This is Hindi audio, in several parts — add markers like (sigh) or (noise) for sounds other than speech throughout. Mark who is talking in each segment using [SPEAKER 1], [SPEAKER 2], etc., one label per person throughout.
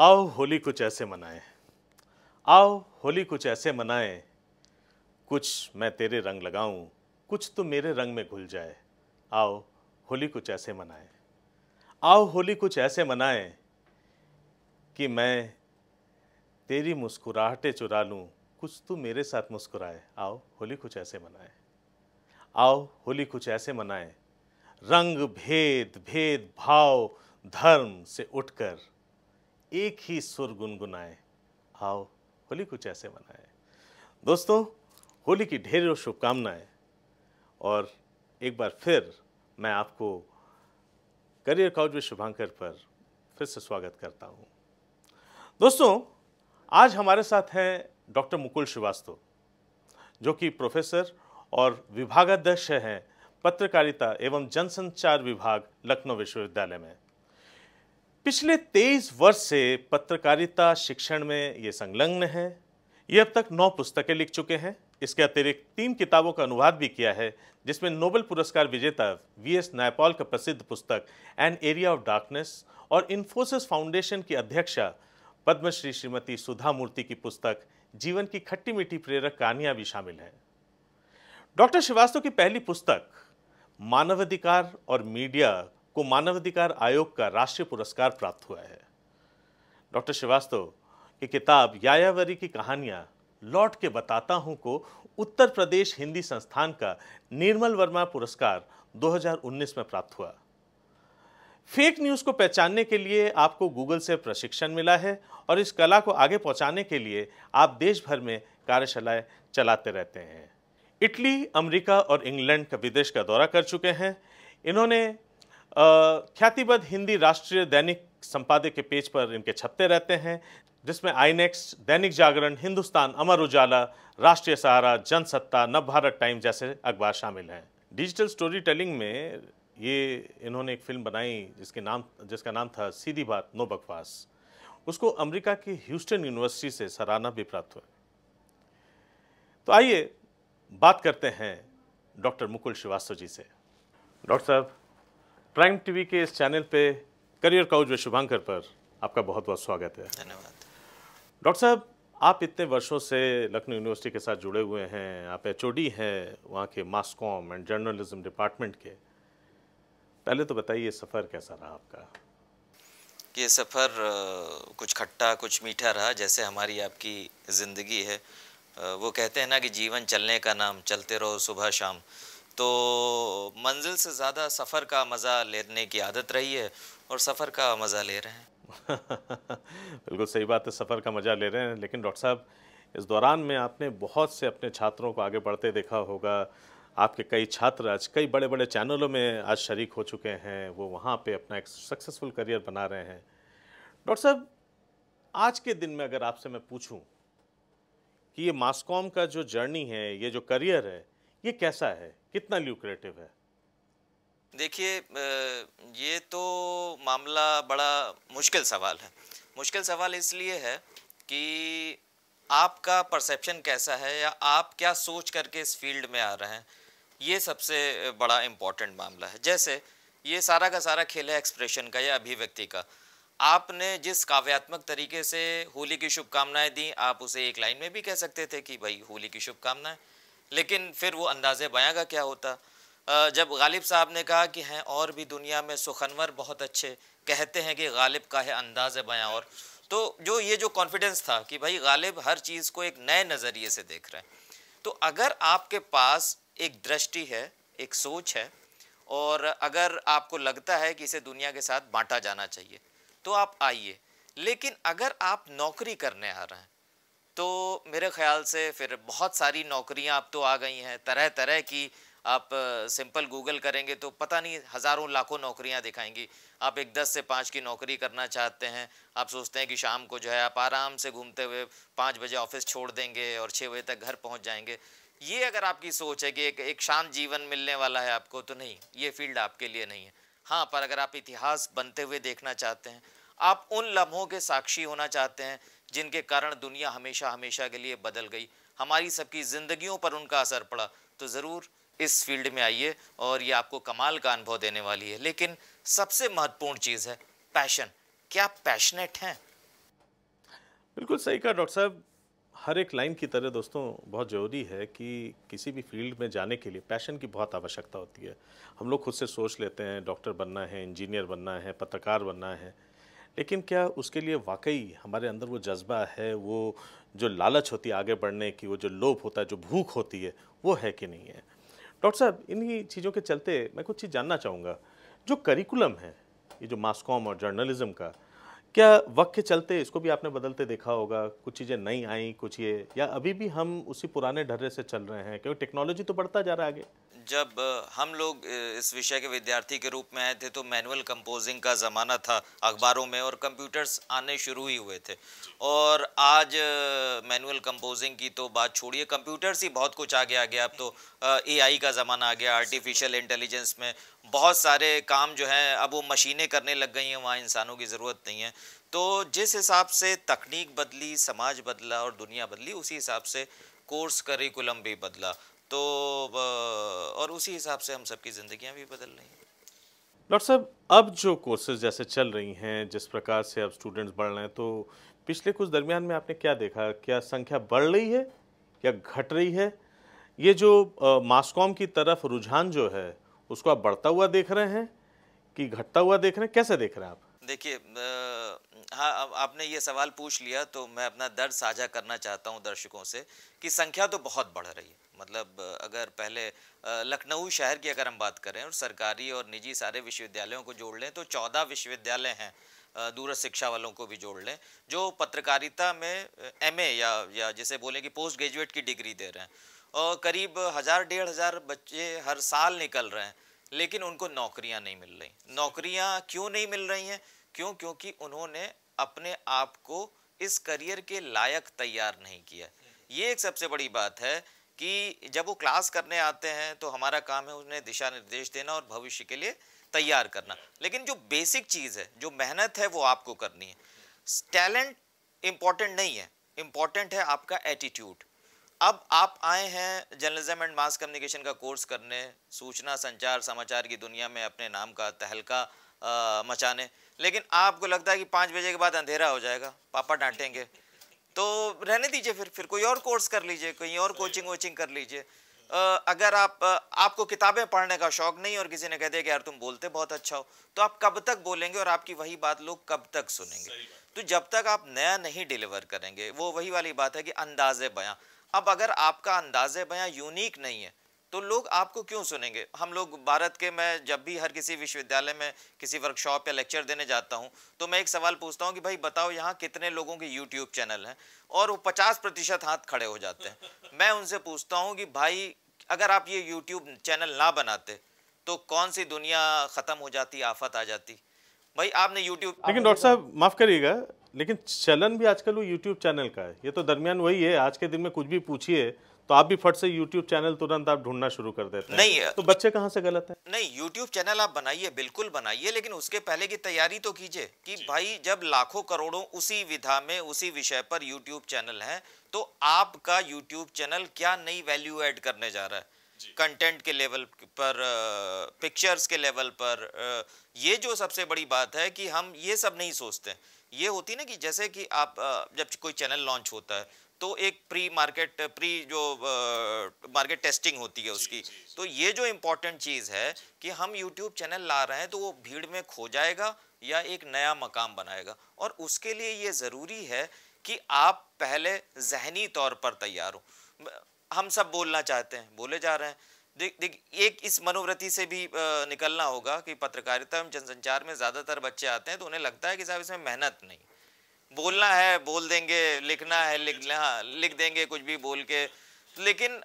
[SPEAKER 1] आओ होली कुछ ऐसे मनाएं आओ होली कुछ ऐसे मनाए कुछ मैं तेरे रंग लगाऊं कुछ तो मेरे रंग में घुल जाए आओ होली कुछ ऐसे मनाए आओ होली कुछ ऐसे मनाए कि मैं तेरी मुस्कुराहटें चुरा लूं कुछ तो मेरे साथ मुस्कुराए आओ होली कुछ ऐसे मनाए आओ होली कुछ ऐसे मनाए रंग भेद भेद भाव धर्म से उठकर एक ही सुर गुनगुनाए आओ होली कुछ ऐसे मनाए दोस्तों होली की ढेरों शुभकामनाएं और एक बार फिर मैं आपको करियर काउज में शुभांकर पर फिर से स्वागत करता हूं दोस्तों आज हमारे साथ हैं डॉक्टर मुकुल श्रीवास्तव जो कि प्रोफेसर और विभागाध्यक्ष हैं पत्रकारिता एवं जनसंचार विभाग लखनऊ विश्वविद्यालय में पिछले तेईस वर्ष से पत्रकारिता शिक्षण में ये संलग्न है ये अब तक नौ पुस्तकें लिख चुके हैं इसके अतिरिक्त तीन किताबों का अनुवाद भी किया है जिसमें नोबेल पुरस्कार विजेता वी एस नायपॉल का प्रसिद्ध पुस्तक एन एरिया ऑफ डार्कनेस और इन्फोसिस फाउंडेशन की अध्यक्षा पद्मश्री श्रीमती सुधा मूर्ति की पुस्तक जीवन की खट्टी मीठी प्रेरक कहानियाँ भी शामिल हैं डॉक्टर श्रीवास्तव की पहली पुस्तक मानवाधिकार और मीडिया को मानवाधिकार आयोग का राष्ट्रीय पुरस्कार प्राप्त हुआ है डॉक्टर श्रीवास्तव की किताब यायावरी की कहानियां लौट के बताता हूं को उत्तर प्रदेश हिंदी संस्थान का निर्मल वर्मा पुरस्कार 2019 में प्राप्त हुआ फेक न्यूज़ को पहचानने के लिए आपको गूगल से प्रशिक्षण मिला है और इस कला को आगे पहुंचाने के लिए आप देश भर में कार्यशालाएं चलाते रहते हैं इटली अमेरिका और इंग्लैंड का विदेश का दौरा कर चुके हैं इन्होंने ख्यातिबद्ध हिंदी राष्ट्रीय दैनिक संपादक के पेज पर इनके छपते रहते हैं जिसमें आईनेक्स दैनिक जागरण हिंदुस्तान अमर उजाला राष्ट्रीय सहारा जनसत्ता नव भारत टाइम जैसे अखबार शामिल हैं डिजिटल स्टोरी टेलिंग में ये इन्होंने एक फिल्म बनाई जिसके नाम जिसका नाम था सीधी बात नो बकवास उसको अमेरिका की ह्यूस्टन यूनिवर्सिटी से सराहना भी प्राप्त हुआ तो आइए बात करते हैं डॉक्टर मुकुल श्रीवास्तव जी से डॉक्टर साहब प्राइम टीवी के इस चैनल पे करियर काउज व शुभांकर पर आपका बहुत बहुत स्वागत है धन्यवाद डॉक्टर साहब आप इतने वर्षों से लखनऊ यूनिवर्सिटी के साथ जुड़े हुए हैं आप एच हैं वहाँ के mass com and journalism department के पहले तो बताइए सफ़र कैसा रहा आपका
[SPEAKER 2] ये सफ़र कुछ खट्टा कुछ मीठा रहा जैसे हमारी आपकी ज़िंदगी है वो कहते हैं ना कि जीवन चलने का नाम चलते रहो सुबह शाम तो मंजिल से ज़्यादा सफ़र का मज़ा लेने की आदत रही है और सफ़र का मज़ा ले रहे हैं (laughs)
[SPEAKER 1] बिल्कुल सही बात है सफ़र का मज़ा ले रहे हैं लेकिन डॉक्टर साहब इस दौरान में आपने बहुत से अपने छात्रों को आगे बढ़ते देखा होगा आपके कई छात्र आज कई बड़े बड़े चैनलों में आज शरीक हो चुके हैं वो वहाँ पे अपना एक सक्सेसफुल करियर बना रहे हैं डॉक्टर साहब आज के दिन में अगर आपसे मैं पूछूं कि ये मास्कॉम का जो जर्नी है ये जो करियर है ये कैसा है कितना ल्यूक्रेटिव है
[SPEAKER 2] देखिए ये तो मामला बड़ा मुश्किल सवाल है मुश्किल सवाल इसलिए है कि आपका परसेप्शन कैसा है या आप क्या सोच करके इस फील्ड में आ रहे हैं ये सबसे बड़ा इम्पॉर्टेंट मामला है जैसे ये सारा का सारा खेल है एक्सप्रेशन का या अभिव्यक्ति का आपने जिस काव्यात्मक तरीके से होली की शुभकामनाएं दी आप उसे एक लाइन में भी कह सकते थे कि भाई होली की शुभकामनाएं लेकिन फिर वो अंदाजे बयाँ का क्या होता जब गालिब साहब ने कहा कि हैं और भी दुनिया में सुखनवर बहुत अच्छे कहते हैं कि गालिब का है अंदाज़ बयाँ और तो जो ये जो कॉन्फिडेंस था कि भाई गालिब हर चीज़ को एक नए नज़रिए से देख रहे हैं तो अगर आपके पास एक दृष्टि है एक सोच है और अगर आपको लगता है कि इसे दुनिया के साथ बांटा जाना चाहिए तो आप आइए लेकिन अगर आप नौकरी करने आ रहे हैं तो मेरे ख्याल से फिर बहुत सारी नौकरियां अब तो आ गई हैं तरह तरह की आप सिंपल गूगल करेंगे तो पता नहीं हज़ारों लाखों नौकरियां दिखाएंगी आप एक दस से पाँच की नौकरी करना चाहते हैं आप सोचते हैं कि शाम को जो है आप आराम से घूमते हुए पाँच बजे ऑफिस छोड़ देंगे और छः बजे तक घर पहुँच जाएंगे ये अगर आपकी सोच है कि एक एक शांत जीवन मिलने वाला है आपको तो नहीं ये फील्ड आपके लिए नहीं है हाँ पर अगर आप इतिहास बनते हुए देखना चाहते हैं आप उन लम्हों के साक्षी होना चाहते हैं जिनके कारण दुनिया हमेशा हमेशा के लिए बदल गई हमारी सबकी ज़िंदगियों पर उनका असर पड़ा तो ज़रूर इस फील्ड में आइए और ये आपको कमाल का अनुभव देने वाली है लेकिन सबसे महत्वपूर्ण चीज़ है पैशन क्या पैशनेट हैं
[SPEAKER 1] बिल्कुल सही कहा डॉक्टर साहब हर एक लाइन की तरह दोस्तों बहुत ज़रूरी है कि किसी भी फील्ड में जाने के लिए पैशन की बहुत आवश्यकता होती है हम लोग खुद से सोच लेते हैं डॉक्टर बनना है इंजीनियर बनना है पत्रकार बनना है लेकिन क्या उसके लिए वाकई हमारे अंदर वो जज्बा है वो जो लालच होती है आगे बढ़ने की वो जो लोभ होता है जो भूख होती है वो है कि नहीं है डॉक्टर साहब इन्हीं चीज़ों के चलते मैं कुछ चीज़ जानना चाहूँगा जो करिकुलम है ये जो मास्कॉम और जर्नलिज्म का क्या वक्त के चलते इसको भी आपने बदलते देखा होगा कुछ चीज़ें नई आई कुछ ये या अभी भी हम उसी पुराने ढर्रे से चल रहे हैं क्योंकि टेक्नोलॉजी तो बढ़ता जा रहा है आगे
[SPEAKER 2] जब हम लोग इस विषय के विद्यार्थी के रूप में आए थे तो मैनुअल कंपोजिंग का ज़माना था अखबारों में और कंप्यूटर्स आने शुरू ही हुए थे और आज मैनुअल कंपोजिंग की तो बात छोड़िए कंप्यूटर्स ही बहुत कुछ आगे आ गया अब तो एआई का ज़माना आ गया आर्टिफिशियल इंटेलिजेंस में बहुत सारे काम जो हैं अब वो मशीनें करने लग गई हैं वहाँ इंसानों की ज़रूरत नहीं है तो जिस हिसाब से तकनीक बदली समाज बदला और दुनिया बदली उसी हिसाब से कोर्स करिकुलम भी बदला तो और उसी हिसाब से हम सबकी ज़िंदियाँ भी बदल रही हैं
[SPEAKER 1] डॉक्टर साहब अब जो कोर्सेज जैसे चल रही हैं जिस प्रकार से अब स्टूडेंट्स बढ़ रहे हैं तो पिछले कुछ दरमियान में आपने क्या देखा क्या संख्या बढ़ रही है या घट रही है ये जो मास्कॉम की तरफ रुझान जो है उसको आप बढ़ता हुआ देख रहे हैं कि घटता हुआ देख रहे हैं कैसे देख रहे हैं आप
[SPEAKER 2] देखिए हाँ आपने ये सवाल पूछ लिया तो मैं अपना दर्द साझा करना चाहता हूँ दर्शकों से कि संख्या तो बहुत बढ़ रही है मतलब अगर पहले लखनऊ शहर की अगर हम बात करें और सरकारी और निजी सारे विश्वविद्यालयों को जोड़ लें तो चौदह विश्वविद्यालय हैं दूर शिक्षा वालों को भी जोड़ लें जो पत्रकारिता में एमए या या जिसे बोलें कि पोस्ट ग्रेजुएट की डिग्री दे रहे हैं और करीब हज़ार डेढ़ हज़ार बच्चे हर साल निकल रहे हैं लेकिन उनको नौकरियां नहीं मिल रही नौकरियां क्यों नहीं मिल रही हैं क्यों क्योंकि उन्होंने अपने आप को इस करियर के लायक तैयार नहीं किया ये एक सबसे बड़ी बात है कि जब वो क्लास करने आते हैं तो हमारा काम है उन्हें दिशा निर्देश देना और भविष्य के लिए तैयार करना लेकिन जो बेसिक चीज़ है जो मेहनत है वो आपको करनी है टैलेंट इम्पॉर्टेंट नहीं है इम्पॉर्टेंट है आपका एटीट्यूड अब आप आए हैं जर्नलिज्म एंड मास कम्युनिकेशन का कोर्स करने सूचना संचार समाचार की दुनिया में अपने नाम का तहलका आ, मचाने लेकिन आपको लगता है कि पाँच बजे के बाद अंधेरा हो जाएगा पापा डांटेंगे तो रहने दीजिए फिर फिर कोई और कोर्स कर लीजिए कोई और कोचिंग वोचिंग कर लीजिए अगर आप आपको किताबें पढ़ने का शौक नहीं और किसी ने कह दिया कि यार तुम बोलते बहुत अच्छा हो तो आप कब तक बोलेंगे और आपकी वही बात लोग कब तक सुनेंगे तो जब तक आप नया नहीं डिलीवर करेंगे वो वही वाली बात है कि अंदाजे बयां अब अगर आपका अंदाज बयां यूनिक नहीं है तो लोग आपको क्यों सुनेंगे हम लोग भारत के मैं जब भी हर किसी विश्वविद्यालय में किसी वर्कशॉप या लेक्चर देने जाता हूं तो मैं एक सवाल पूछता हूं कि भाई बताओ यहाँ कितने लोगों के यूट्यूब चैनल हैं और वो पचास प्रतिशत हाथ खड़े हो जाते हैं (laughs) मैं उनसे पूछता हूँ कि भाई अगर आप ये यूट्यूब चैनल ना बनाते तो कौन सी दुनिया ख़त्म हो जाती आफत आ जाती भाई आपने
[SPEAKER 1] यूट्यूब लेकिन डॉक्टर साहब माफ़ करिएगा लेकिन चलन भी आजकल वो यूट्यूब चैनल का है ये तो दरमियान वही है आज के दिन में कुछ भी पूछिए तो आप भी फट से YouTube चैनल तुरंत आप ढूंढना शुरू कर देते हैं नहीं तो बच्चे कहाँ से गलत है नहीं
[SPEAKER 2] YouTube चैनल आप बनाइए बिल्कुल बनाइए लेकिन उसके पहले की तैयारी तो कीजिए कि भाई जब लाखों करोड़ों उसी विधा में उसी विषय पर YouTube चैनल है तो आपका YouTube चैनल क्या नई वैल्यू एड करने जा रहा है कंटेंट के लेवल पर पिक्चर्स के लेवल पर ये जो सबसे बड़ी बात है कि हम ये सब नहीं सोचते ये होती ना कि जैसे कि आप जब कोई चैनल लॉन्च होता है तो एक प्री मार्केट प्री जो मार्केट टेस्टिंग होती है उसकी जी, जी, तो ये जो इम्पोर्टेंट चीज़ है कि हम यूट्यूब चैनल ला रहे हैं तो वो भीड़ में खो जाएगा या एक नया मकाम बनाएगा और उसके लिए ये ज़रूरी है कि आप पहले जहनी तौर पर तैयार हो हम सब बोलना चाहते हैं बोले जा रहे हैं देख देखिए एक इस मनोवृत्ति से भी निकलना होगा कि पत्रकारिता एवं जनसंचार में ज़्यादातर बच्चे आते हैं तो उन्हें लगता है कि साहब इसमें मेहनत नहीं बोलना है बोल देंगे लिखना है लिख हाँ लिख देंगे कुछ भी बोल के लेकिन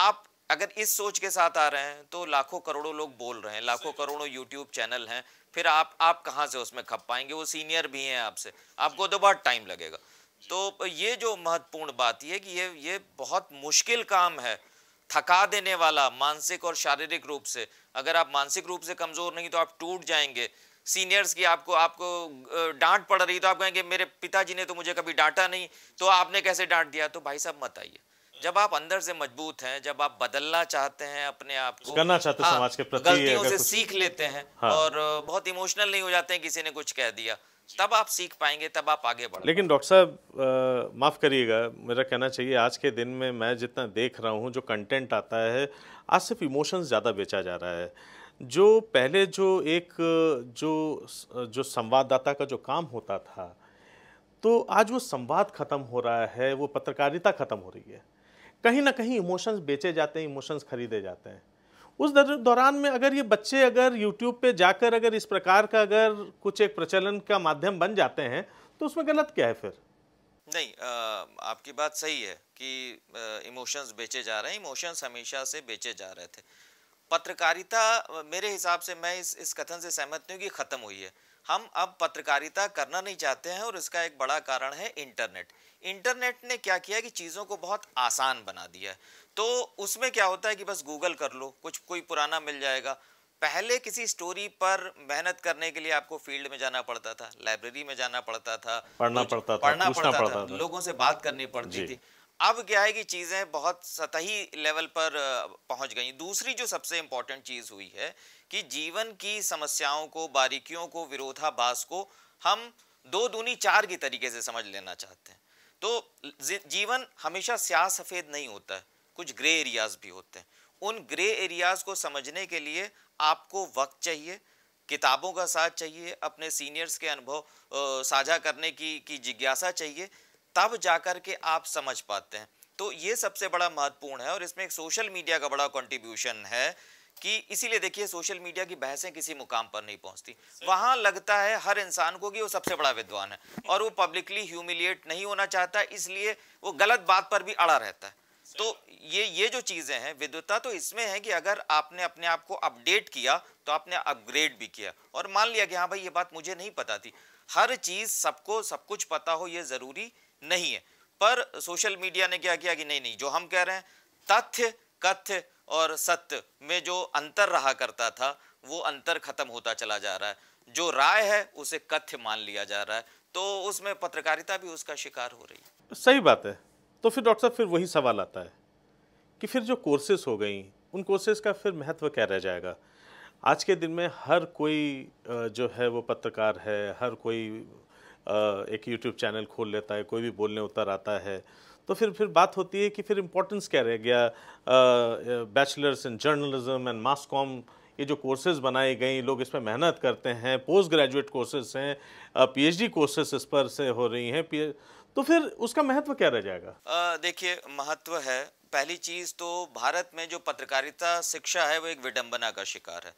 [SPEAKER 2] आप अगर इस सोच के साथ आ रहे हैं तो लाखों करोड़ों लोग बोल रहे हैं लाखों करोड़ों यूट्यूब चैनल हैं फिर आप आप कहाँ से उसमें खप पाएंगे वो सीनियर भी हैं आपसे आपको तो बहुत टाइम लगेगा तो ये जो महत्वपूर्ण बात यह कि ये ये बहुत मुश्किल काम है थका देने वाला मानसिक और शारीरिक रूप से अगर आप मानसिक रूप से कमज़ोर नहीं तो आप टूट जाएंगे सीनियर्स की आपको आपको डांट पड़ रही तो आप कहेंगे मेरे पिताजी ने तो मुझे कभी डांटा नहीं तो आपने कैसे डांट दिया तो भाई साहब मत आइए जब आप अंदर से मजबूत हैं जब आप बदलना चाहते हैं अपने आप को करना चाहते हाँ, समाज के प्रति गलतियों से सीख लेते हैं हाँ। और बहुत इमोशनल नहीं हो जाते हैं किसी ने कुछ कह दिया तब आप सीख पाएंगे तब आप आगे बढ़
[SPEAKER 1] लेकिन डॉक्टर साहब माफ़ करिएगा मेरा कहना चाहिए आज के दिन में मैं जितना देख रहा हूँ जो कंटेंट आता है आज सिर्फ इमोशंस ज़्यादा बेचा जा रहा है जो पहले जो एक जो जो संवाददाता का जो काम होता था तो आज वो संवाद ख़त्म हो रहा है वो पत्रकारिता ख़त्म हो रही है कहीं ना कहीं इमोशंस बेचे जाते हैं इमोशंस खरीदे जाते हैं उस दौरान में अगर ये बच्चे अगर यूट्यूब पे जाकर अगर इस प्रकार का अगर कुछ एक प्रचलन का माध्यम बन जाते हैं तो उसमें गलत क्या है फिर नहीं आ, आपकी बात
[SPEAKER 2] सही है कि इमोशंस बेचे जा रहे हैं इमोशंस हमेशा से बेचे जा रहे थे पत्रकारिता मेरे हिसाब से मैं इस इस कथन से सहमत नहीं हूँ कि ख़त्म हुई है हम अब पत्रकारिता करना नहीं चाहते हैं और इसका एक बड़ा कारण है इंटरनेट इंटरनेट ने क्या किया कि चीज़ों को बहुत आसान बना दिया तो उसमें क्या होता है कि बस गूगल कर लो कुछ कोई पुराना मिल जाएगा पहले किसी स्टोरी पर मेहनत करने के लिए आपको फील्ड में जाना पड़ता था लाइब्रेरी में जाना पड़ता था पढ़ना
[SPEAKER 1] पड़ता था पढ़ना पड़ता, पड़ता था, था लोगों
[SPEAKER 2] से बात करनी पड़ती थी अब क्या है कि चीज़ें बहुत सतही लेवल पर पहुंच गई दूसरी जो सबसे इम्पोर्टेंट चीज़ हुई है कि जीवन की समस्याओं को बारीकियों को विरोधाभास को हम दो दूनी चार की तरीके से समझ लेना चाहते हैं तो जीवन हमेशा स्या सफ़ेद नहीं होता है कुछ ग्रे एरियाज भी होते हैं उन ग्रे एरियाज को समझने के लिए आपको वक्त चाहिए किताबों का साथ चाहिए अपने सीनियर्स के अनुभव साझा करने की की जिज्ञासा चाहिए तब जाकर के आप समझ पाते हैं तो ये सबसे बड़ा महत्वपूर्ण है और इसमें एक सोशल मीडिया का बड़ा कंट्रीब्यूशन है कि इसीलिए देखिए सोशल मीडिया की बहसें किसी मुकाम पर नहीं पहुंचती वहां लगता है हर इंसान को कि वो सबसे बड़ा विद्वान है और वो पब्लिकली ह्यूमिलिएट नहीं होना चाहता इसलिए वो गलत बात पर भी अड़ा रहता है तो ये ये जो चीज़ें हैं विद्वता तो इसमें है कि अगर आपने अपने आप को अपडेट किया तो आपने अपग्रेड भी किया और मान लिया कि हाँ भाई ये बात मुझे नहीं पता थी हर चीज़ सबको सब कुछ पता हो ये ज़रूरी नहीं है पर सोशल मीडिया ने क्या किया कि नहीं नहीं जो हम कह रहे हैं तथ्य कथ्य और सत्य में जो अंतर रहा करता था वो अंतर खत्म होता चला जा रहा है जो राय है उसे कथ्य मान लिया जा रहा है तो उसमें पत्रकारिता भी उसका शिकार हो रही है
[SPEAKER 1] तो सही बात है तो फिर डॉक्टर साहब फिर वही सवाल आता है कि फिर जो कोर्सेज हो गई उन कोर्सेज का फिर महत्व क्या रह जाएगा आज के दिन में हर कोई जो है वो पत्रकार है हर कोई एक यूट्यूब चैनल खोल लेता है कोई भी बोलने उतर आता है तो फिर फिर बात होती है कि फिर इम्पोर्टेंस क्या रह गया bachelors in journalism and mass com ये जो कोर्सेज बनाए गए लोग इस पर मेहनत करते हैं पोस्ट ग्रेजुएट कोर्सेज हैं पीएचडी कोर्सेज इस पर से हो रही हैं तो फिर उसका महत्व क्या रह जाएगा
[SPEAKER 2] देखिए महत्व है पहली चीज़ तो भारत में जो पत्रकारिता शिक्षा है वो एक विडंबना का शिकार है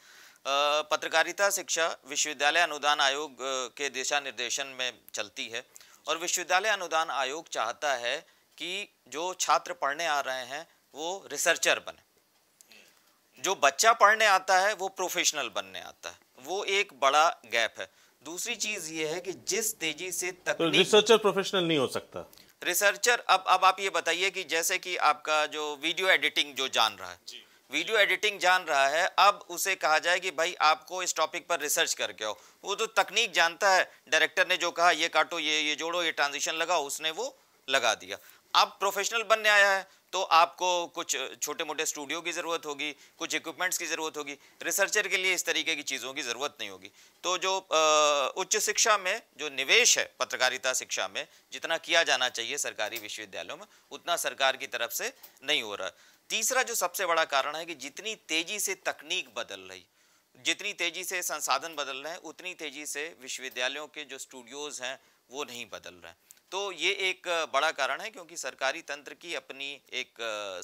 [SPEAKER 2] पत्रकारिता शिक्षा विश्वविद्यालय अनुदान आयोग के दिशा निर्देशन में चलती है और विश्वविद्यालय अनुदान आयोग चाहता है कि जो छात्र पढ़ने आ रहे हैं वो रिसर्चर बने जो बच्चा पढ़ने आता है वो प्रोफेशनल बनने आता है वो एक बड़ा गैप है दूसरी चीज ये है कि जिस तेजी से तक तो रिसर्चर
[SPEAKER 1] प्रोफेशनल नहीं हो सकता
[SPEAKER 2] रिसर्चर अब अब आप ये बताइए कि जैसे कि आपका जो वीडियो एडिटिंग जो जान रहा है वीडियो एडिटिंग जान रहा है अब उसे कहा जाए कि भाई आपको इस टॉपिक पर रिसर्च करके आओ वो तो तकनीक जानता है डायरेक्टर ने जो कहा ये काटो ये ये जोड़ो ये ट्रांजिशन लगाओ उसने वो लगा दिया आप प्रोफेशनल बनने आया है तो आपको कुछ छोटे मोटे स्टूडियो की ज़रूरत होगी कुछ इक्विपमेंट्स की ज़रूरत होगी रिसर्चर के लिए इस तरीके की चीज़ों की ज़रूरत नहीं होगी तो जो उच्च शिक्षा में जो निवेश है पत्रकारिता शिक्षा में जितना किया जाना चाहिए सरकारी विश्वविद्यालयों में उतना सरकार की तरफ से नहीं हो रहा तीसरा जो सबसे बड़ा कारण है कि जितनी तेज़ी से तकनीक बदल रही जितनी तेज़ी से संसाधन बदल रहे हैं उतनी तेज़ी से विश्वविद्यालयों के जो स्टूडियोज़ हैं वो नहीं बदल रहे हैं तो ये एक बड़ा कारण है क्योंकि सरकारी तंत्र की अपनी एक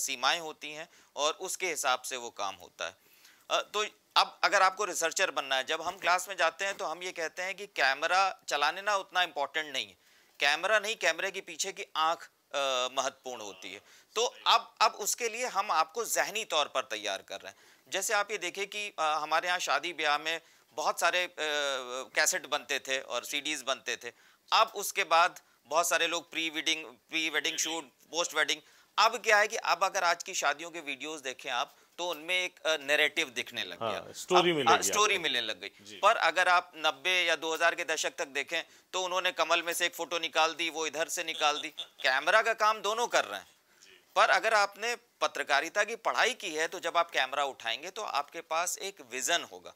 [SPEAKER 2] सीमाएं होती हैं और उसके हिसाब से वो काम होता है तो अब अगर आपको रिसर्चर बनना है जब हम क्लास में जाते हैं तो हम ये कहते हैं कि कैमरा चलाने ना उतना इम्पोर्टेंट नहीं है कैमरा नहीं कैमरे के पीछे की आँख महत्वपूर्ण होती है तो अब अब उसके लिए हम आपको जहनी तौर पर तैयार कर रहे हैं जैसे आप ये देखें कि हमारे यहाँ शादी ब्याह में बहुत सारे कैसेट बनते थे और सीडीज़ बनते थे अब उसके बाद बहुत सारे लोग pre wedding pre wedding shoot post wedding अब क्या है कि अब अगर आज की शादियों के वीडियोस देखें आप तो उनमें एक नैरेटिव दिखने लग
[SPEAKER 1] गया स्टोरी मिले स्टोरी
[SPEAKER 2] मिलने लग गई पर अगर आप 90 या 2000 के दशक तक देखें तो उन्होंने कमल में से एक फोटो निकाल दी वो इधर से निकाल दी कैमरा का काम दोनों कर रहे हैं पर अगर आपने पत्रकारिता की पढ़ाई की है तो जब आप कैमरा उठाएंगे तो आपके पास एक विजन होगा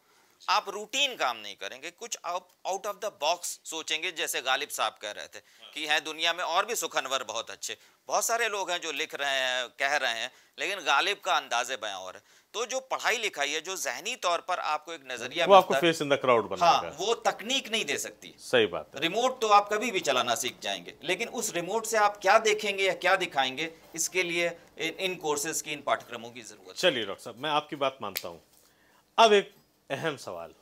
[SPEAKER 2] आप रूटीन काम नहीं करेंगे कुछ आउट ऑफ द बॉक्स सोचेंगे जैसे गालिब साहब कह रहे थे कि हैं दुनिया में और भी सुखनवर बहुत अच्छे बहुत सारे लोग हैं जो लिख रहे हैं कह रहे हैं लेकिन गालिब का अंदाज बयां और है तो जो पढ़ाई लिखाई है जो जहनी तौर पर आपको एक नजरिया वो आपको फेस
[SPEAKER 1] इन द क्राउड हाँ,
[SPEAKER 2] वो तकनीक नहीं दे सकती सही बात है। रिमोट तो आप कभी भी चलाना सीख जाएंगे लेकिन उस रिमोट से आप क्या देखेंगे या क्या दिखाएंगे इसके लिए इन कोर्सेज की इन पाठ्यक्रमों की जरूरत
[SPEAKER 1] चलिए डॉक्टर साहब मैं आपकी बात मानता हूँ अब एक अहम सवाल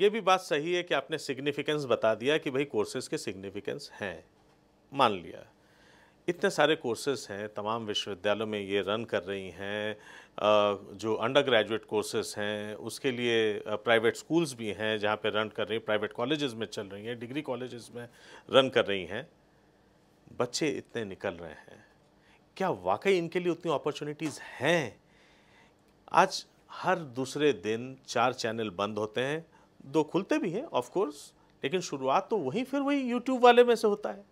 [SPEAKER 1] ये भी बात सही है कि आपने सिग्निफिकेंस बता दिया कि भाई कोर्सेज़ के सिग्निफिकेंस हैं मान लिया इतने सारे कोर्सेज हैं तमाम विश्वविद्यालयों में ये रन कर रही हैं जो अंडर ग्रेजुएट कोर्सेज हैं उसके लिए प्राइवेट स्कूल्स भी हैं जहाँ पे रन कर रही हैं प्राइवेट कॉलेजेस में चल रही हैं डिग्री कॉलेजेस में रन कर रही हैं बच्चे इतने निकल रहे हैं क्या वाकई इनके लिए उतनी अपॉर्चुनिटीज़ हैं आज हर दूसरे दिन चार चैनल बंद होते हैं दो खुलते भी हैं ऑफ कोर्स लेकिन शुरुआत तो वही फिर वही यूट्यूब वाले में से होता है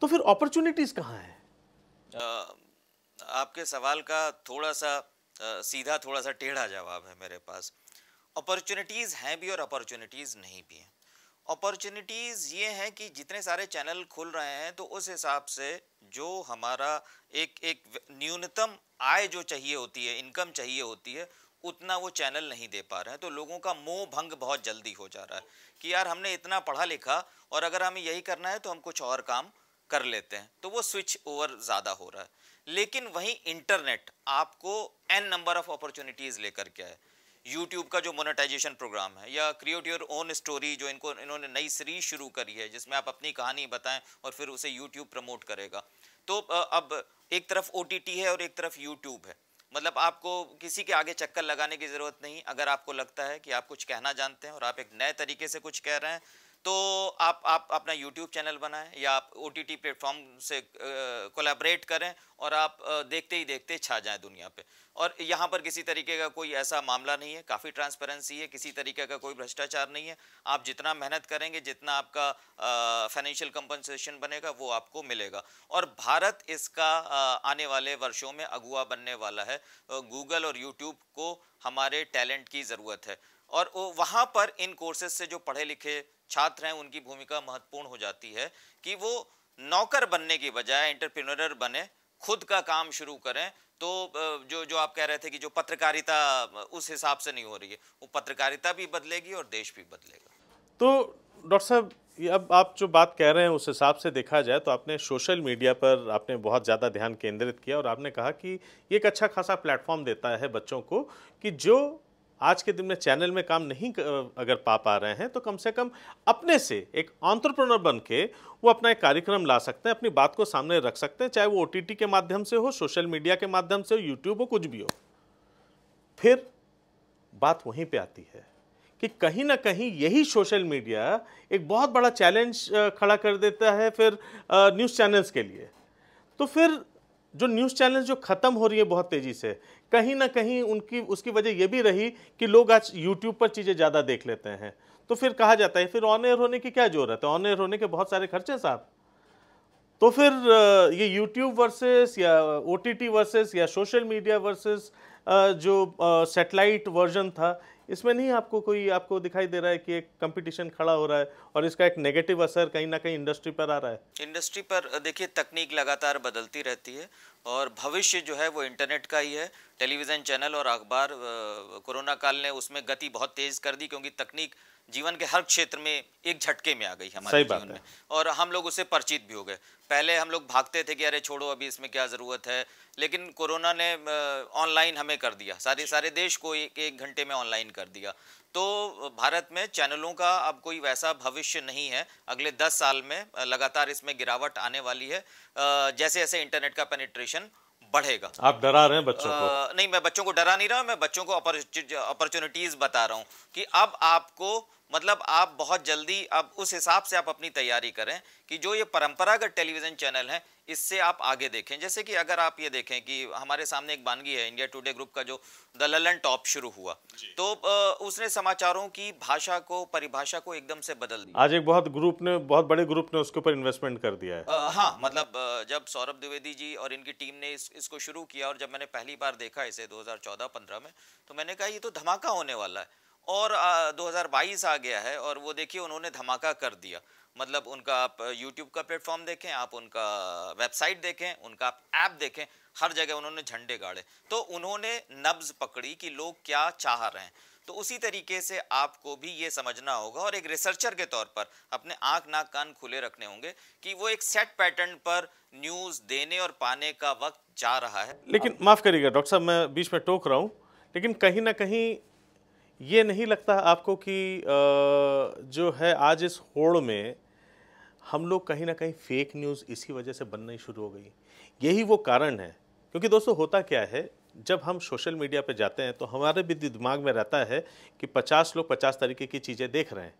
[SPEAKER 1] तो फिर अपॉर्चुनिटीज़ कहाँ हैं
[SPEAKER 2] आपके सवाल का थोड़ा सा आ, सीधा थोड़ा सा टेढ़ा जवाब है मेरे पास अपॉर्चुनिटीज़ हैं भी और अपॉर्चुनिटीज़ नहीं भी हैं अपॉर्चुनिटीज़ ये हैं कि जितने सारे चैनल खुल रहे हैं तो उस हिसाब से जो हमारा एक एक न्यूनतम आय जो चाहिए होती है इनकम चाहिए होती है उतना वो चैनल नहीं दे पा रहे हैं तो लोगों का मोह भंग बहुत जल्दी हो जा रहा है कि यार हमने इतना पढ़ा लिखा और अगर हमें यही करना है तो हम कुछ और काम कर लेते हैं तो वो स्विच ओवर ज़्यादा हो रहा है लेकिन वहीं इंटरनेट आपको एन नंबर ऑफ अपॉर्चुनिटीज़ लेकर के आए यूट्यूब का जो मोनेटाइजेशन प्रोग्राम है या क्रिएट योर ओन स्टोरी जो इनको इन्होंने नई सीरीज शुरू करी है जिसमें आप अपनी कहानी बताएं और फिर उसे यूट्यूब प्रमोट करेगा तो अब एक तरफ ओ है और एक तरफ यूट्यूब है मतलब आपको किसी के आगे चक्कर लगाने की ज़रूरत नहीं अगर आपको लगता है कि आप कुछ कहना जानते हैं और आप एक नए तरीके से कुछ कह रहे हैं तो आप आप अपना यूट्यूब चैनल बनाएं या आप ओ टी टी प्लेटफॉर्म से कोलेबरेट करें और आप देखते ही देखते छा जाएं दुनिया पे और यहाँ पर किसी तरीके का कोई ऐसा मामला नहीं है काफ़ी ट्रांसपेरेंसी है किसी तरीके का कोई भ्रष्टाचार नहीं है आप जितना मेहनत करेंगे जितना आपका फाइनेंशियल कंपनसेशन बनेगा वो आपको मिलेगा और भारत इसका आ, आने वाले वर्षों में अगुआ बनने वाला है गूगल और यूट्यूब को हमारे टैलेंट की ज़रूरत है और वहाँ पर इन कोर्सेज से जो पढ़े लिखे छात्र हैं उनकी भूमिका महत्वपूर्ण हो जाती है कि वो नौकर बनने की बजाय इंटरप्रेन्योर बने खुद का काम शुरू करें तो जो जो आप कह रहे थे कि जो पत्रकारिता उस हिसाब से नहीं हो रही है वो पत्रकारिता भी बदलेगी और देश भी बदलेगा
[SPEAKER 1] तो डॉक्टर साहब अब आप जो बात कह रहे हैं उस हिसाब से देखा जाए तो आपने सोशल मीडिया पर आपने बहुत ज़्यादा ध्यान केंद्रित किया और आपने कहा कि ये एक अच्छा खासा प्लेटफॉर्म देता है बच्चों को कि जो आज के दिन में चैनल में काम नहीं अगर पा पा रहे हैं तो कम से कम अपने से एक ऑन्ट्रप्रनर बन के वो अपना एक कार्यक्रम ला सकते हैं अपनी बात को सामने रख सकते हैं चाहे वो ओ के माध्यम से हो सोशल मीडिया के माध्यम से हो यूट्यूब हो कुछ भी हो फिर बात वहीं पे आती है कि कहीं ना कहीं यही सोशल मीडिया एक बहुत बड़ा चैलेंज खड़ा कर देता है फिर न्यूज़ चैनल्स के लिए तो फिर जो न्यूज़ चैनल जो ख़त्म हो रही है बहुत तेज़ी से कहीं ना कहीं उनकी उसकी वजह यह भी रही कि लोग आज यूट्यूब पर चीज़ें ज़्यादा देख लेते हैं तो फिर कहा जाता है फिर ऑन एयर होने की क्या जरूरत है ऑन एयर होने के बहुत सारे खर्चे साहब तो फिर ये यूट्यूब वर्सेस या ओ टी वर्सेस या सोशल मीडिया वर्सेस जो सेटेलाइट वर्जन था इसमें नहीं आपको कोई आपको दिखाई दे रहा है कि एक कंपटीशन खड़ा हो रहा है और इसका एक नेगेटिव असर कहीं ना कहीं इंडस्ट्री पर आ रहा है
[SPEAKER 2] इंडस्ट्री पर देखिए तकनीक लगातार बदलती रहती है और भविष्य जो है वो इंटरनेट का ही है टेलीविज़न चैनल और अखबार कोरोना काल ने उसमें गति बहुत तेज़ कर दी क्योंकि तकनीक जीवन के हर क्षेत्र में एक झटके में आ गई हमारे जीवन में और हम लोग उससे परिचित भी हो गए पहले हम लोग भागते थे कि अरे छोड़ो अभी इसमें क्या ज़रूरत है लेकिन कोरोना ने ऑनलाइन हमें कर दिया सारे सारे देश को एक एक घंटे में ऑनलाइन कर दिया तो भारत में चैनलों का अब कोई वैसा भविष्य नहीं है अगले दस साल में लगातार इसमें गिरावट आने वाली है जैसे जैसे इंटरनेट का पेनिट्रेशन बढ़ेगा आप डरा रहे हैं बच्चों को आ, नहीं मैं बच्चों को डरा नहीं रहा मैं बच्चों को अपॉर्चुनिटीज बता रहा हूँ कि अब आपको मतलब आप बहुत जल्दी अब उस हिसाब से आप अपनी तैयारी करें कि जो ये परंपरागत टेलीविज़न चैनल हैं इससे आप आगे देखें जैसे कि अगर आप ये देखें कि हमारे सामने एक बानगी है इंडिया टुडे ग्रुप का जो द ललन टॉप शुरू हुआ तो उसने समाचारों की भाषा को परिभाषा को एकदम से बदल
[SPEAKER 1] दिया आज एक बहुत ग्रुप ने बहुत बड़े ग्रुप ने उसके ऊपर इन्वेस्टमेंट कर दिया है
[SPEAKER 2] आ, हाँ मतलब जब सौरभ द्विवेदी जी और इनकी टीम ने इस, इसको शुरू किया और जब मैंने पहली बार देखा इसे दो हज़ार में तो मैंने कहा ये तो धमाका होने वाला है और आ, 2022 आ गया है और वो देखिए उन्होंने धमाका कर दिया मतलब उनका आप यूट्यूब का प्लेटफॉर्म देखें आप उनका वेबसाइट देखें उनका आप ऐप देखें हर जगह उन्होंने झंडे गाड़े तो उन्होंने नब्ज पकड़ी कि लोग क्या चाह रहे हैं तो उसी तरीके से आपको भी ये समझना होगा और एक रिसर्चर के तौर पर अपने आँख नाक कान खुले रखने होंगे कि वो एक सेट पैटर्न पर न्यूज़ देने और पाने का वक्त जा रहा है
[SPEAKER 1] लेकिन माफ़ करिएगा डॉक्टर साहब मैं बीच में टोक रहा हूँ लेकिन कहीं ना कहीं ये नहीं लगता आपको कि जो है आज इस होड़ में हम लोग कहीं ना कहीं फेक न्यूज़ इसी वजह से बननी शुरू हो गई यही वो कारण है क्योंकि दोस्तों होता क्या है जब हम सोशल मीडिया पे जाते हैं तो हमारे भी दिमाग में रहता है कि 50 लोग 50 तरीके की चीज़ें देख रहे हैं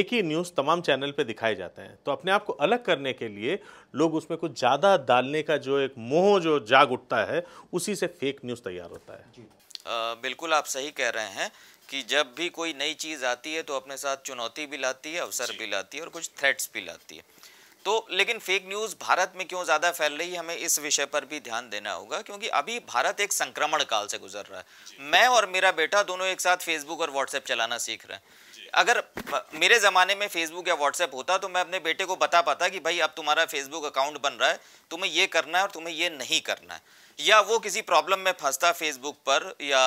[SPEAKER 1] एक ही न्यूज़ तमाम चैनल पे दिखाए जाते हैं तो अपने आप को अलग करने के लिए लोग उसमें कुछ ज़्यादा डालने का जो एक मोह जो जाग उठता है उसी से फेक न्यूज़ तैयार होता है जी।
[SPEAKER 2] आ, बिल्कुल आप सही कह रहे हैं कि जब भी कोई नई चीज़ आती है तो अपने साथ चुनौती भी लाती है अवसर भी लाती है और कुछ थ्रेट्स भी लाती है तो लेकिन फेक न्यूज़ भारत में क्यों ज़्यादा फैल रही है हमें इस विषय पर भी ध्यान देना होगा क्योंकि अभी भारत एक संक्रमण काल से गुजर रहा है मैं और मेरा बेटा दोनों एक साथ फेसबुक और व्हाट्सएप चलाना सीख रहे हैं अगर मेरे ज़माने में फेसबुक या व्हाट्सएप होता तो मैं अपने बेटे को बता पाता कि भाई अब तुम्हारा फेसबुक अकाउंट बन रहा है तुम्हें ये करना है और तुम्हें ये नहीं करना है या वो किसी प्रॉब्लम में फंसता फेसबुक पर या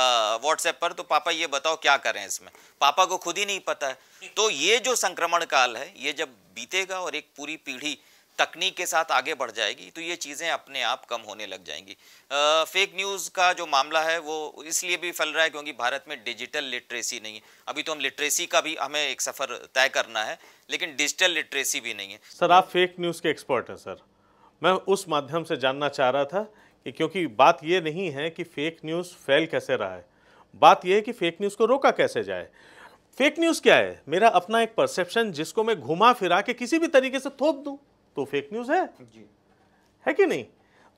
[SPEAKER 2] व्हाट्सएप पर तो पापा ये बताओ क्या करें इसमें पापा को खुद ही नहीं पता है तो ये जो संक्रमण काल है ये जब बीतेगा और एक पूरी पीढ़ी तकनीक के साथ आगे बढ़ जाएगी तो ये चीज़ें अपने आप कम होने लग जाएंगी आ, फेक न्यूज़ का जो मामला है वो इसलिए भी फैल रहा है क्योंकि भारत में डिजिटल लिटरेसी नहीं है अभी तो हम लिटरेसी का भी हमें एक सफ़र तय करना है लेकिन डिजिटल लिटरेसी भी नहीं है
[SPEAKER 1] सर आप फेक न्यूज़ के एक्सपर्ट हैं सर मैं उस माध्यम से जानना चाह रहा था कि क्योंकि बात ये नहीं है कि फेक न्यूज़ फैल कैसे रहा है बात यह है कि फेक न्यूज़ को रोका कैसे जाए फेक न्यूज़ क्या है मेरा अपना एक परसेप्शन जिसको मैं घुमा फिरा के किसी भी तरीके से थोप दूँ तो फेक न्यूज़ है जी है कि नहीं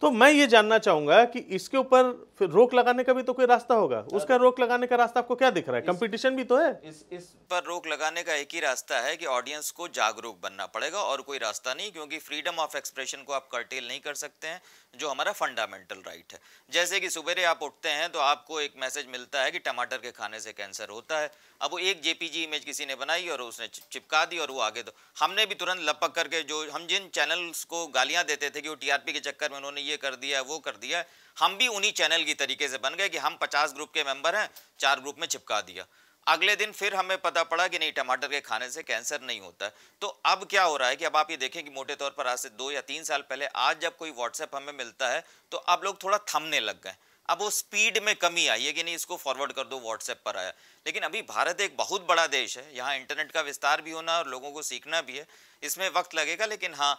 [SPEAKER 1] तो मैं ये जानना चाहूंगा कि इसके ऊपर फिर रोक लगाने का भी तो कोई रास्ता होगा उसका रोक लगाने का रास्ता आपको क्या दिख रहा है कंपटीशन भी तो है इस
[SPEAKER 2] इस पर रोक लगाने का एक ही रास्ता है कि ऑडियंस को जागरूक बनना पड़ेगा और कोई रास्ता नहीं क्योंकि फ्रीडम ऑफ एक्सप्रेशन को आप कर्टेल नहीं कर सकते हैं जो हमारा फंडामेंटल राइट है जैसे कि सुबेरे आप उठते हैं तो आपको एक मैसेज मिलता है कि टमाटर के खाने से कैंसर होता है अब वो एक जेपीजी इमेज किसी ने बनाई और उसने चिपका दी और वो आगे तो हमने भी तुरंत लपक करके जो हम जिन चैनल्स को गालियां देते थे कि वो टीआरपी के चक्कर में उन्होंने ये कर दिया वो कर दिया हम भी उन्हीं चैनल की तरीके से बन गए कि हम पचास ग्रुप के मेंबर हैं चार ग्रुप में चिपका दिया अगले दिन फिर हमें पता पड़ा कि नहीं टमाटर के खाने से कैंसर नहीं होता तो अब क्या हो रहा है कि अब आप ये देखें कि मोटे तौर पर आज से दो या तीन साल पहले आज जब कोई व्हाट्सएप हमें मिलता है तो अब लोग थोड़ा थमने लग गए अब वो स्पीड में कमी आई है कि नहीं इसको फॉरवर्ड कर दो व्हाट्सएप पर आया लेकिन अभी भारत एक बहुत बड़ा देश है यहाँ इंटरनेट का विस्तार भी होना और लोगों को सीखना भी है इसमें वक्त लगेगा लेकिन हाँ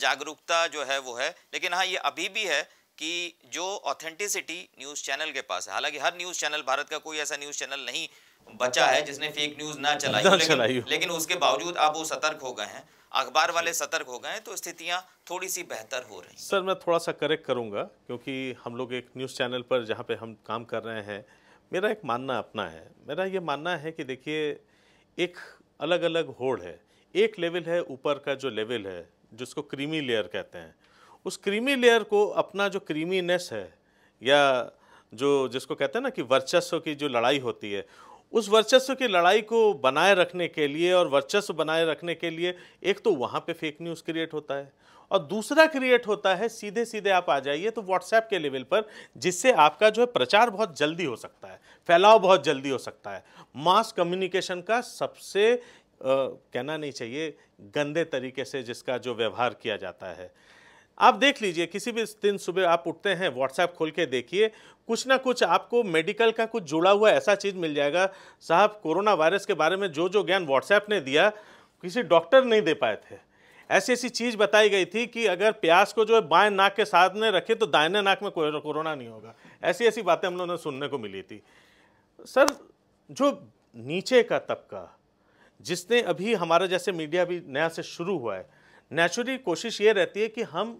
[SPEAKER 2] जागरूकता जो है वो है लेकिन हाँ ये अभी भी है कि जो ऑथेंटिसिटी न्यूज़ चैनल के पास है हालांकि हर न्यूज़ चैनल भारत का कोई ऐसा न्यूज़ चैनल नहीं बचा है जिसने फेक न्यूज ना चलाई लेकिन, चलाई लेकिन उसके बावजूद आप वो सतर्क हो गए हैं अखबार वाले सतर्क हो गए हैं तो स्थितियाँ थोड़ी सी बेहतर हो रही
[SPEAKER 1] सर मैं थोड़ा सा करेक्ट करूंगा क्योंकि हम लोग एक न्यूज़ चैनल पर जहाँ पे हम काम कर रहे हैं मेरा एक मानना अपना है मेरा ये मानना है कि देखिए एक अलग अलग होड़ है एक लेवल है ऊपर का जो लेवल है जिसको क्रीमी लेयर कहते हैं उस क्रीमी लेयर को अपना जो क्रीमीनेस है या जो जिसको कहते हैं ना कि वर्चस्व की जो लड़ाई होती है उस वर्चस्व की लड़ाई को बनाए रखने के लिए और वर्चस्व बनाए रखने के लिए एक तो वहाँ पे फेक न्यूज़ क्रिएट होता है और दूसरा क्रिएट होता है सीधे सीधे आप आ जाइए तो व्हाट्सएप के लेवल पर जिससे आपका जो है प्रचार बहुत जल्दी हो सकता है फैलाव बहुत जल्दी हो सकता है मास कम्युनिकेशन का सबसे आ, कहना नहीं चाहिए गंदे तरीके से जिसका जो व्यवहार किया जाता है आप देख लीजिए किसी भी दिन सुबह आप उठते हैं व्हाट्सएप खोल के देखिए कुछ ना कुछ आपको मेडिकल का कुछ जुड़ा हुआ ऐसा चीज़ मिल जाएगा साहब कोरोना वायरस के बारे में जो जो ज्ञान व्हाट्सएप ने दिया किसी डॉक्टर नहीं दे पाए थे ऐसी ऐसी चीज़ बताई गई थी कि अगर प्यास को जो है बाएं नाक के साथ में रखे तो दाइने नाक में कोरोना नहीं होगा ऐसी ऐसी बातें हम लोगों ने सुनने को मिली थी सर जो नीचे का तबका जिसने अभी हमारा जैसे मीडिया भी नया से शुरू हुआ है नेचुरली कोशिश ये रहती है कि हम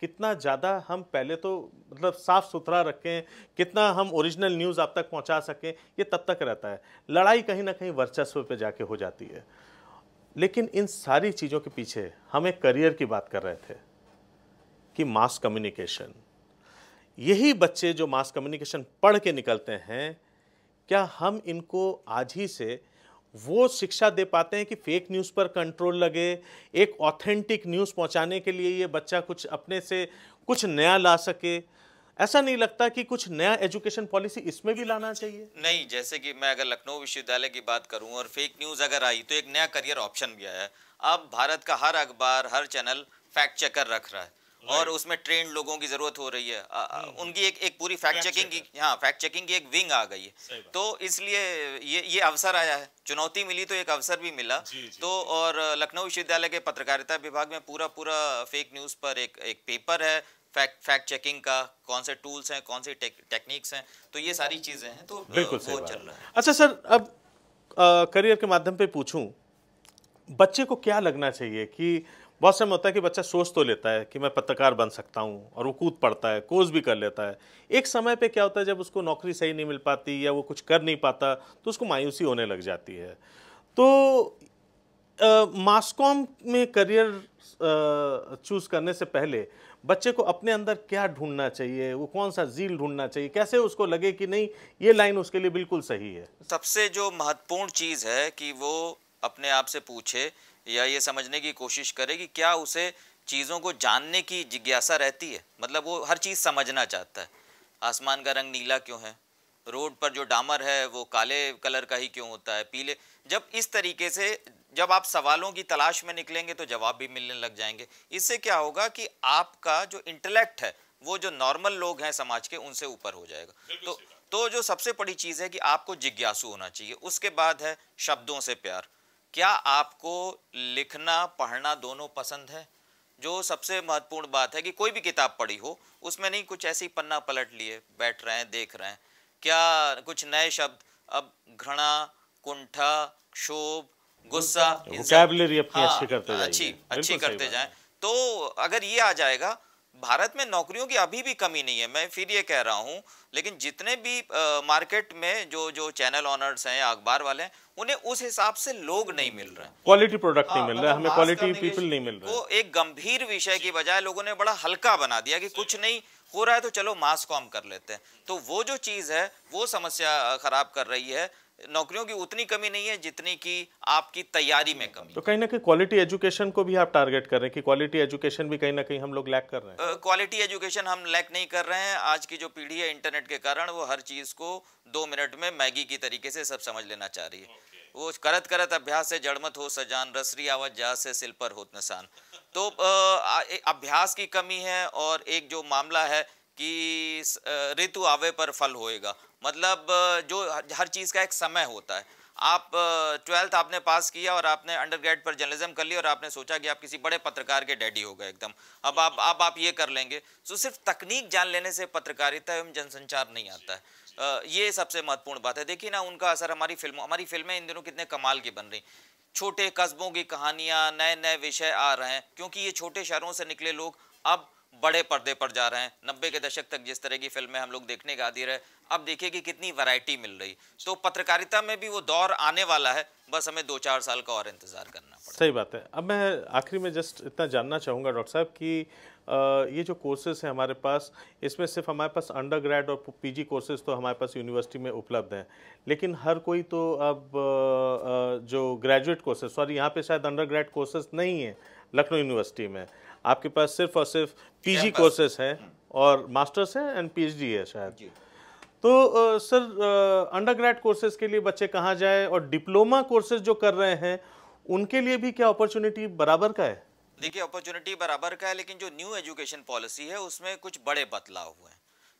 [SPEAKER 1] कितना ज़्यादा हम पहले तो मतलब साफ़ सुथरा रखें कितना हम ओरिजिनल न्यूज़ आप तक पहुंचा सकें ये तब तक रहता है लड़ाई कहीं ना कहीं वर्चस्व पे जाके हो जाती है लेकिन इन सारी चीज़ों के पीछे हम एक करियर की बात कर रहे थे कि मास कम्युनिकेशन यही बच्चे जो मास कम्युनिकेशन पढ़ के निकलते हैं क्या हम इनको आज ही से वो शिक्षा दे पाते हैं कि फेक न्यूज़ पर कंट्रोल लगे एक ऑथेंटिक न्यूज़ पहुंचाने के लिए ये बच्चा कुछ अपने से कुछ नया ला सके ऐसा नहीं लगता कि कुछ नया एजुकेशन पॉलिसी इसमें भी लाना चाहिए नहीं
[SPEAKER 2] जैसे कि मैं अगर लखनऊ विश्वविद्यालय की बात करूं और फेक न्यूज़ अगर आई तो एक नया करियर ऑप्शन भी आया है अब भारत का हर अखबार हर चैनल फैक्ट चेकर रख रहा है और उसमें ट्रेन लोगों की जरूरत हो रही है आ, हम्म, हम्म। उनकी एक एक पूरी फैक्ट चेकिंग की हाँ फैक्ट चेकिंग की एक विंग आ गई है तो इसलिए ये ये अवसर आया है चुनौती मिली तो एक अवसर भी मिला जी, जी, तो और लखनऊ विश्वविद्यालय के पत्रकारिता विभाग में पूरा पूरा फेक न्यूज़ पर एक एक पेपर है फैक्ट फैक्ट चेकिंग का कौन से टूल्स हैं कौन से टेक्निक्स हैं तो ये सारी चीज़ें हैं तो बिल्कुल चल
[SPEAKER 1] रहा है अच्छा सर अब करियर के माध्यम पर पूछूं बच्चे को क्या लगना चाहिए कि बहुत समय होता है कि बच्चा सोच तो लेता है कि मैं पत्रकार बन सकता हूँ और वो कूद पड़ता है कोर्स भी कर लेता है एक समय पे क्या होता है जब उसको नौकरी सही नहीं मिल पाती या वो कुछ कर नहीं पाता तो उसको मायूसी होने लग जाती है तो मास्कॉम में करियर चूज़ करने से पहले बच्चे को अपने अंदर क्या ढूंढना चाहिए वो कौन सा झील ढूंढना चाहिए कैसे उसको लगे कि नहीं ये लाइन उसके लिए बिल्कुल सही है
[SPEAKER 2] सबसे जो महत्वपूर्ण चीज़ है कि वो अपने आप से पूछे या ये समझने की कोशिश करे कि क्या उसे चीज़ों को जानने की जिज्ञासा रहती है मतलब वो हर चीज़ समझना चाहता है आसमान का रंग नीला क्यों है रोड पर जो डामर है वो काले कलर का ही क्यों होता है पीले जब इस तरीके से जब आप सवालों की तलाश में निकलेंगे तो जवाब भी मिलने लग जाएंगे इससे क्या होगा कि आपका जो इंटेलेक्ट है वो जो नॉर्मल लोग हैं समाज के उनसे ऊपर हो जाएगा तो तो जो सबसे बड़ी चीज़ है कि आपको जिज्ञासु होना चाहिए उसके बाद है शब्दों से प्यार क्या आपको लिखना पढ़ना दोनों पसंद है जो सबसे महत्वपूर्ण बात है कि कोई भी किताब पढ़ी हो उसमें नहीं कुछ ऐसी पन्ना पलट लिए बैठ रहे हैं देख रहे हैं क्या कुछ नए शब्द अब घृणा कुंठा क्षोभ गुस्सा हाँ,
[SPEAKER 1] अच्छी करते हाँ, अच्छी करते जाए
[SPEAKER 2] तो अगर ये आ जाएगा भारत में नौकरियों की अभी भी कमी नहीं है मैं फिर ये कह रहा हूँ लेकिन जितने भी आ, मार्केट में जो जो चैनल ऑनर्स हैं अखबार वाले हैं उन्हें उस हिसाब से लोग नहीं मिल रहे
[SPEAKER 1] क्वालिटी प्रोडक्ट नहीं हाँ, मिल मतलब रहा है हमें क्वालिटी पीपल नहीं मिल रहा वो
[SPEAKER 2] एक गंभीर विषय की बजाय लोगों ने बड़ा हल्का बना दिया कि कुछ नहीं हो रहा है तो चलो मास्क कॉम कर लेते हैं तो वो जो चीज़ है वो समस्या खराब कर रही है नौकरियों की उतनी कमी नहीं है जितनी की आपकी तैयारी में कमी
[SPEAKER 1] तो कहीं ना कहीं क्वालिटी एजुकेशन को भी आप टारगेट कर रहे हैं कि क्वालिटी एजुकेशन भी कहीं ना कहीं हम लोग लैक कर रहे
[SPEAKER 2] हैं क्वालिटी एजुकेशन हम लैक नहीं कर रहे हैं आज की जो पीढ़ी है इंटरनेट के कारण वो हर चीज़ को दो मिनट में मैगी की तरीके से सब समझ लेना चाह रही है वो करत करत अभ्यास से जड़मत हो सजान रसरी आवाज जा से सिल पर हो नसान तो अभ्यास की कमी है और एक जो मामला है कि ऋतु आवे पर फल होएगा मतलब जो हर चीज़ का एक समय होता है आप ट्वेल्थ आपने पास किया और आपने अंडर ग्रेड पर जर्नलिज्म कर लिया और आपने सोचा कि आप किसी बड़े पत्रकार के डैडी हो गए एकदम अब आप अब आप ये कर लेंगे तो सिर्फ तकनीक जान लेने से पत्रकारिता एवं जनसंचार नहीं आता है ये सबसे महत्वपूर्ण बात है देखिए ना उनका असर हमारी फिल्मों हमारी फिल्में इन दिनों कितने कमाल की बन रही छोटे कस्बों की कहानियाँ नए नए विषय आ रहे हैं क्योंकि ये छोटे शहरों से निकले लोग अब बड़े पर्दे पर जा रहे हैं नब्बे के दशक तक जिस तरह की फिल्में हम लोग देखने का आदि रहे अब देखिए कि कितनी वैरायटी मिल रही तो पत्रकारिता में भी वो दौर आने वाला है बस हमें दो चार साल का और इंतज़ार करना
[SPEAKER 1] पड़ेगा सही बात है अब मैं आखिरी में जस्ट इतना जानना चाहूँगा डॉक्टर साहब कि ये जो कोर्सेज हैं हमारे पास इसमें सिर्फ हमारे पास ग्रेड और पी कोर्सेज तो हमारे पास यूनिवर्सिटी में उपलब्ध हैं लेकिन हर कोई तो अब जो ग्रेजुएट कोर्सेज सॉरी यहाँ पे शायद अंडरग्रेड कोर्सेज नहीं है लखनऊ यूनिवर्सिटी में आपके पास सिर्फ और सिर्फ पीजी कोर्सेज हैं हम्म। और मास्टर्स हैं एंड पीएचडी है शायद तो सर अंडर ग्रेड कोर्सेज के लिए बच्चे कहाँ जाए और डिप्लोमा कोर्सेज जो कर रहे हैं उनके लिए भी क्या अपॉर्चुनिटी बराबर का है
[SPEAKER 2] देखिए अपॉर्चुनिटी बराबर का है लेकिन जो न्यू एजुकेशन पॉलिसी है उसमें कुछ बड़े बदलाव हुए हैं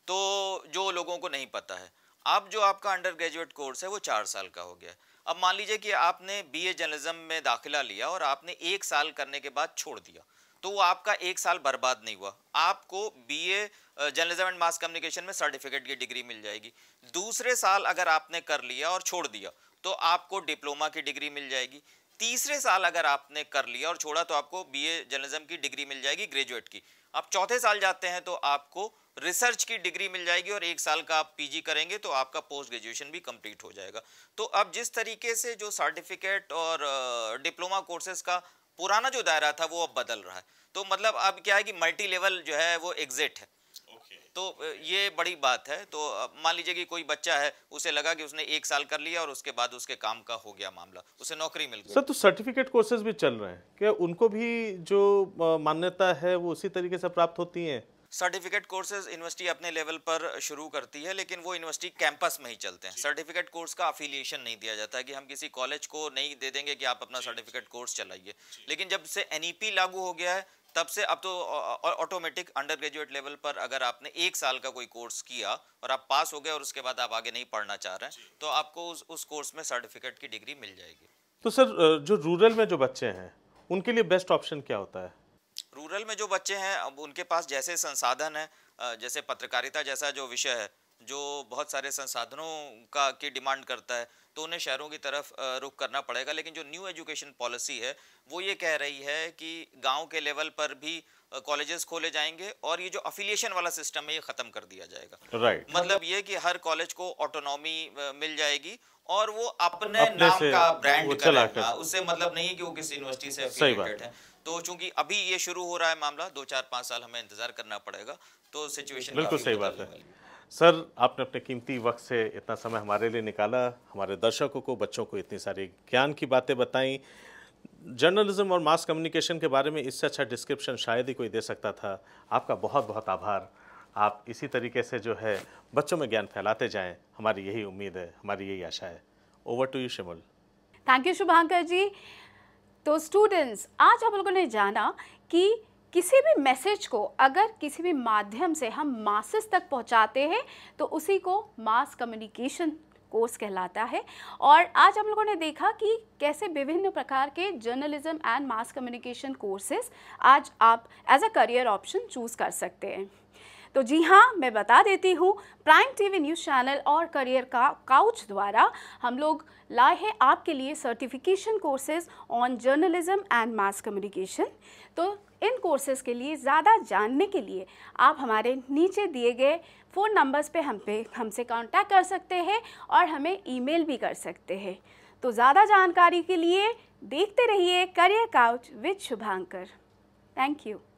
[SPEAKER 2] तो जो लोगों को नहीं पता है अब जो आपका अंडर ग्रेजुएट कोर्स है वो चार साल का हो गया अब मान लीजिए कि आपने बीए जर्नलिज्म में दाखिला लिया और आपने एक साल करने के बाद छोड़ दिया तो वो आपका एक साल बर्बाद नहीं हुआ आपको BA journalism and mass communication में सर्टिफिकेट की डिग्री मिल जाएगी दूसरे साल अगर आपने कर लिया और छोड़ दिया तो आपको डिप्लोमा की डिग्री मिल जाएगी तीसरे साल अगर आपने कर लिया और छोड़ा तो आपको बीए जर्नलिज्म की डिग्री मिल जाएगी ग्रेजुएट की आप चौथे साल जाते हैं तो आपको रिसर्च की डिग्री मिल जाएगी और एक साल का आप पीजी करेंगे तो आपका पोस्ट ग्रेजुएशन भी कंप्लीट हो जाएगा तो अब जिस तरीके से जो सर्टिफिकेट और डिप्लोमा कोर्सेज का पुराना जो दायरा था वो अब बदल रहा है तो मतलब अब क्या है कि मल्टी लेवल जो है वो एग्जिट है तो ये बड़ी बात है तो मान लीजिए कि कोई बच्चा है उसे लगा कि उसने एक साल कर लिया और उसके बाद उसके काम का हो गया मामला उसे नौकरी मिल गई सर
[SPEAKER 1] तो सर्टिफिकेट कोर्सेज भी चल रहे हैं क्या उनको भी जो मान्यता है वो उसी तरीके से प्राप्त होती है
[SPEAKER 2] सर्टिफिकेट कोर्सेज यूनिवर्सिटी अपने लेवल पर शुरू करती है लेकिन वो यूनिवर्सिटी कैंपस में ही चलते हैं सर्टिफिकेट कोर्स का अफिलिएशन नहीं दिया जाता है कि हम किसी कॉलेज को नहीं दे देंगे कि आप अपना सर्टिफिकेट कोर्स चलाइए लेकिन जब से एन e लागू हो गया है तब से अब तो ऑटोमेटिक अंडर ग्रेजुएट लेवल पर अगर आपने एक साल का कोई कोर्स किया और आप पास हो गए और उसके बाद आप आगे नहीं पढ़ना चाह रहे हैं तो आपको उस उस कोर्स में सर्टिफिकेट की डिग्री मिल जाएगी
[SPEAKER 1] तो सर जो रूरल में जो बच्चे हैं उनके लिए बेस्ट ऑप्शन क्या होता है
[SPEAKER 2] रूरल में जो बच्चे हैं अब उनके पास जैसे संसाधन है जैसे पत्रकारिता जैसा जो विषय है जो बहुत सारे संसाधनों का की डिमांड करता है तो उन्हें शहरों की तरफ रुख करना पड़ेगा लेकिन जो न्यू एजुकेशन पॉलिसी है वो ये कह रही है कि गांव के लेवल पर भी कॉलेजेस खोले जाएंगे और ये जो अफिलिएशन वाला सिस्टम है ये ख़त्म कर दिया जाएगा राइट right. मतलब ये कि हर कॉलेज को ऑटोनॉमी मिल जाएगी और वो अपने, अपने नाम का ब्रांड उससे मतलब नहीं कि वो किसी यूनिवर्सिटी से अफिलिएटेड है तो चूंकि अभी ये शुरू हो रहा है मामला दो चार पाँच साल हमें इंतजार करना पड़ेगा तो सिचुएशन बिल्कुल सही बात
[SPEAKER 1] है सर आपने अपने कीमती वक्त से इतना समय हमारे लिए निकाला हमारे दर्शकों को बच्चों को इतनी सारी ज्ञान की बातें बताई जर्नलिज्म और मास कम्युनिकेशन के बारे में इससे अच्छा डिस्क्रिप्शन शायद ही कोई दे सकता था आपका बहुत बहुत आभार आप इसी तरीके से जो है बच्चों में ज्ञान फैलाते जाएं हमारी यही उम्मीद है हमारी यही आशा है over to you Shimul
[SPEAKER 2] thank you Shubhankar ji तो स्टूडेंट्स आज हम लोगों ने जाना कि किसी भी मैसेज को अगर किसी भी माध्यम से हम मासेस तक पहुंचाते हैं तो उसी को मास कम्युनिकेशन कोर्स कहलाता है और आज हम लोगों ने देखा कि कैसे विभिन्न प्रकार के journalism and mass communication courses आज आप as a career option choose कर सकते हैं तो जी हाँ मैं बता देती हूँ प्राइम टीवी न्यूज़ चैनल और करियर का काउच द्वारा हम लोग लाए हैं आपके लिए certification courses on journalism and mass communication तो इन कोर्सेज़ के लिए ज़्यादा जानने के लिए आप हमारे नीचे दिए गए फ़ोन नंबर्स पे हम पे हमसे कांटेक्ट कर सकते हैं और हमें ईमेल भी कर सकते हैं तो ज़्यादा जानकारी के लिए देखते रहिए career couch with Shubhankar thank you